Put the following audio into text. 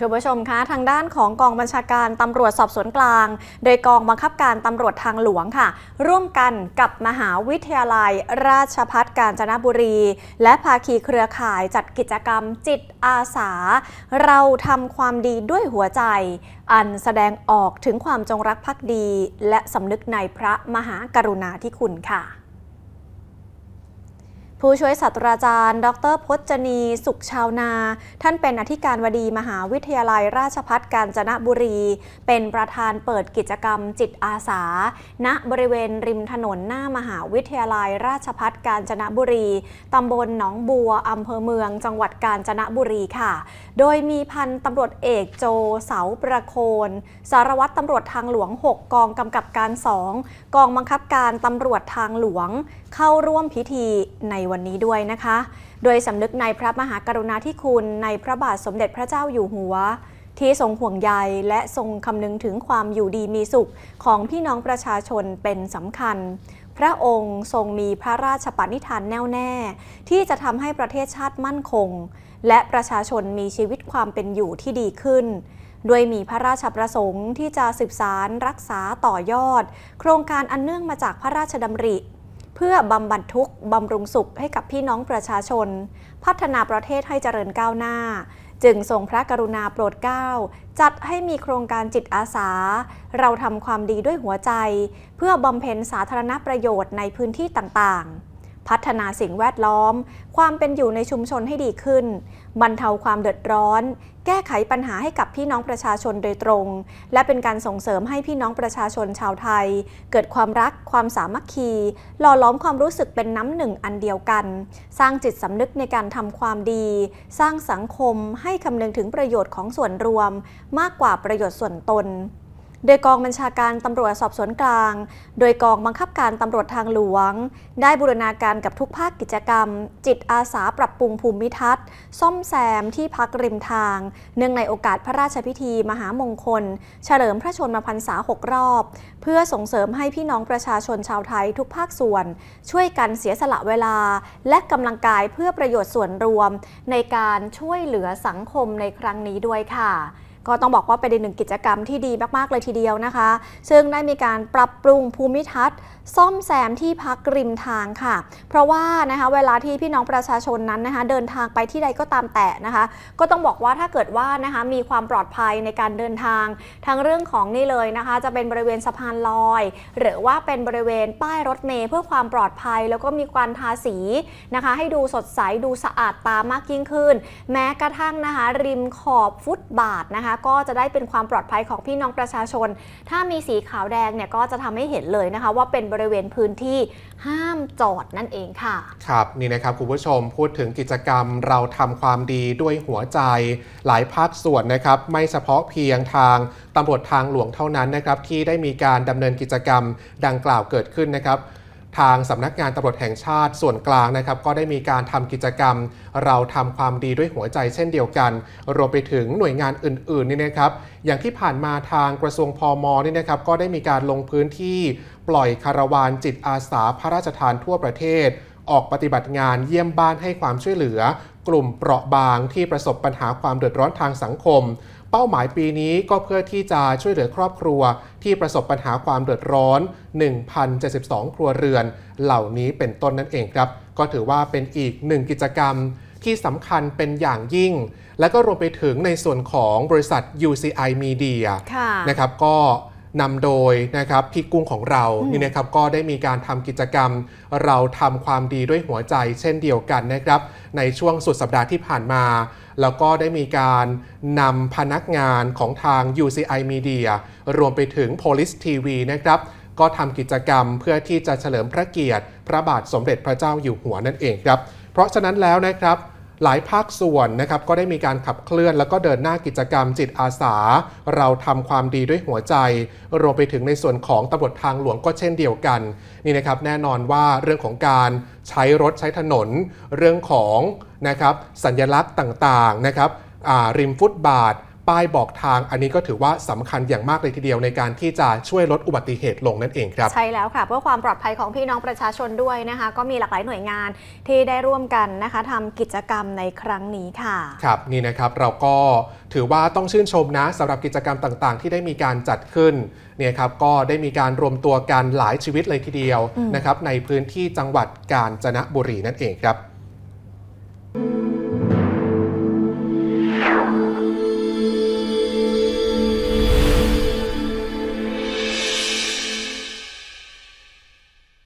คุณผู้ชมคะทางด้านของกองบัญชาการตำรวจสอบสวนกลาง โดยกองบังคับการตำรวจทางหลวงค่ะ ร่วมกันกับมหาวิทยาลัยราชพัฒกาญจนบุรี และภาคีเครือข่ายจัดกิจกรรมจิตอาสา เราทำความดีด้วยหัวใจ อันแสดงออกถึงความจงรักภักดี และสำนึกในพระมหากรุณาธิคุณค่ะผู้ช่วยศาสตราจารย์ ดรพจนีสุขชาวนา ท่านเป็นอธิการบดีมหาวิทยาลัยราชพัฒกาญจนบุรี เป็นประธานเปิดกิจกรรมจิตอาสาณะบริเวณริมถนนหน้ามหาวิทยาลัยราชพัฒกาญจนบุรีตำบลหนองบัวอำเภอเมืองจังหวัดกาญจนบุรีค่ะ โดยมีพันตำรวจเอกโจเสาประโคน สารวัตรตำรวจทางหลวง 6 กองกำกับการ2กองบังคับการตำรวจทางหลวง เข้าร่วมพิธีในวันนี้ด้วยนะคะ โดยสำนึกในพระมหากรุณาธิคุณในพระบาทสมเด็จพระเจ้าอยู่หัว ที่ทรงห่วงใยและทรงคำนึงถึงความอยู่ดีมีสุขของพี่น้องประชาชนเป็นสำคัญ พระองค์ทรงมีพระราชปณิธานแน่วแน่ที่จะทำให้ประเทศชาติมั่นคง และประชาชนมีชีวิตความเป็นอยู่ที่ดีขึ้น ด้วยมีพระราชประสงค์ที่จะสืบสารรักษาต่อยอด โครงการอันเนื่องมาจากพระราชดำริเพื่อบำบัดทุกข์ บำรุงสุขให้กับพี่น้องประชาชน พัฒนาประเทศให้เจริญก้าวหน้า จึงทรงพระกรุณาโปรดเกล้า จัดให้มีโครงการจิตอาสา เราทำความดีด้วยหัวใจ เพื่อบำเพ็ญสาธารณประโยชน์ในพื้นที่ต่าง ๆพัฒนาสิ่งแวดล้อม ความเป็นอยู่ในชุมชนให้ดีขึ้นบรรเทาความเดือดร้อน แก้ไขปัญหาให้กับพี่น้องประชาชนโดยตรง และเป็นการส่งเสริมให้พี่น้องประชาชนชาวไทย เกิดความรัก ความสามัคคี หล่อล้อมความรู้สึกเป็นน้ำหนึ่งอันเดียวกัน สร้างจิตสำนึกในการทำความดี สร้างสังคมให้คำนึงถึงประโยชน์ของส่วนรวม มากกว่าประโยชน์ส่วนตนโดยกองบัญชาการตำรวจสอบสวนกลาง โดยกองบังคับการตำรวจทางหลวง ได้บูรณาการกับทุกภาคกิจกรรม จิตอาสาปรับปรุงภูมิทัศน์ซ่อมแซมที่พักริมทาง เนื่องในโอกาสพระราชพิธีมหามงคลเฉลิมพระชนมพรรษาหกรอบ เพื่อส่งเสริมให้พี่น้องประชาชนชาวไทยทุกภาคส่วน ช่วยกันเสียสละเวลาและกำลังกายเพื่อประโยชน์ส่วนรวม ในการช่วยเหลือสังคมในครั้งนี้ด้วยค่ะก็ต้องบอกว่าเป็นอีกหนึ่งกิจกรรมที่ดีมากๆเลยทีเดียวนะคะ ซึ่งได้มีการปรับปรุงภูมิทัศน์ซ่อมแซมที่พักริมทางค่ะ เพราะว่านะคะเวลาที่พี่น้องประชาชนนั้นนะคะ เดินทางไปที่ใดก็ตามแต่นะคะ ก็ต้องบอกว่าถ้าเกิดว่านะคะมีความปลอดภัยในการเดินทาง ทั้งเรื่องของนี่เลยนะคะ จะเป็นบริเวณสะพานลอย หรือว่าเป็นบริเวณป้ายรถเมล์เพื่อความปลอดภัย แล้วก็มีการทาสีนะคะ ให้ดูสดใสดูสะอาดตามากยิ่งขึ้น แม้กระทั่งนะคะ ริมขอบฟุตบาทนะคะก็จะได้เป็นความปลอดภัยของพี่น้องประชาชน ถ้ามีสีขาวแดงเนี่ยก็จะทำให้เห็นเลยนะคะว่าเป็นบริเวณพื้นที่ห้ามจอดนั่นเองค่ะ ครับนี่นะครับคุณผู้ชม พูดถึงกิจกรรมเราทำความดีด้วยหัวใจหลายภาคส่วนนะครับ ไม่เฉพาะเพียงทางตำรวจทางหลวงเท่านั้นนะครับ ที่ได้มีการดำเนินกิจกรรมดังกล่าวเกิดขึ้นนะครับทางสำนักงานตำรวจแห่งชาติส่วนกลางนะครับ ก็ได้มีการทำกิจกรรม เราทำความดีด้วยหัวใจเช่นเดียวกัน รวมไปถึงหน่วยงานอื่นๆนี่นะครับ อย่างที่ผ่านมาทางกระทรวงพอมนี่นะครับก็ได้มีการลงพื้นที่ ปล่อยคาราวานจิตอาสาพระราชทานทั่วประเทศ ออกปฏิบัติงานเยี่ยมบ้านให้ความช่วยเหลือกลุ่มเปราะบางที่ประสบปัญหาความเดือดร้อนทางสังคมเป้าหมายปีนี้ก็เพื่อที่จะช่วยเหลือครอบครัว ที่ประสบปัญหาความเดือดร้อน 1,072 ครัวเรือน เหล่านี้เป็นต้นนั่นเองครับ ก็ถือว่าเป็นอีกหนึ่งกิจกรรมที่สำคัญเป็นอย่างยิ่ง และก็รวมไปถึงในส่วนของบริษัท UCI Media นะครับก็นำโดยนะครับพี่กุ้งของเรานี่นะครับ ก็ได้มีการทำกิจกรรม เราทำความดีด้วยหัวใจเช่นเดียวกันนะครับ ในช่วงสุดสัปดาห์ที่ผ่านมา แล้วก็ได้มีการนำพนักงานของทาง UCI Media รวมไปถึง Police TV นะครับ ก็ทำกิจกรรมเพื่อที่จะเฉลิมพระเกียรติพระบาทสมเด็จพระเจ้าอยู่หัวนั่นเองครับเพราะฉะนั้นแล้วนะครับหลายภาคส่วนนะครับก็ได้มีการขับเคลื่อนแล้วก็เดินหน้ากิจกรรมจิตอาสา เราทำความดีด้วยหัวใจรวมไปถึงในส่วนของตำรวจทางหลวงก็เช่นเดียวกัน นี่นะครับแน่นอนว่าเรื่องของการใช้รถใช้ถนนเรื่องของนะครับสัญญลักษณ์ต่างๆนะครับริมฟุตบาทป้ายบอกทางอันนี้ก็ถือว่าสำคัญอย่างมากเลยทีเดียวในการที่จะช่วยลดอุบัติเหตุลงนั่นเองครับใช่แล้วค่ะ เพื่อความปลอดภัยของพี่น้องประชาชนด้วยนะคะ ก็มีหลากหลายหน่วยงานที่ได้ร่วมกันนะคะทำกิจกรรมในครั้งนี้ค่ะ ครับนี่นะครับเราก็ถือว่าต้องชื่นชมนะสำหรับกิจกรรมต่างๆที่ได้มีการจัดขึ้นเนี่ยครับก็ได้มีการรวมตัวกันหลายชีวิตเลยทีเดียวนะครับในพื้นที่จังหวัดกาญจนบุรีนั่นเองครับ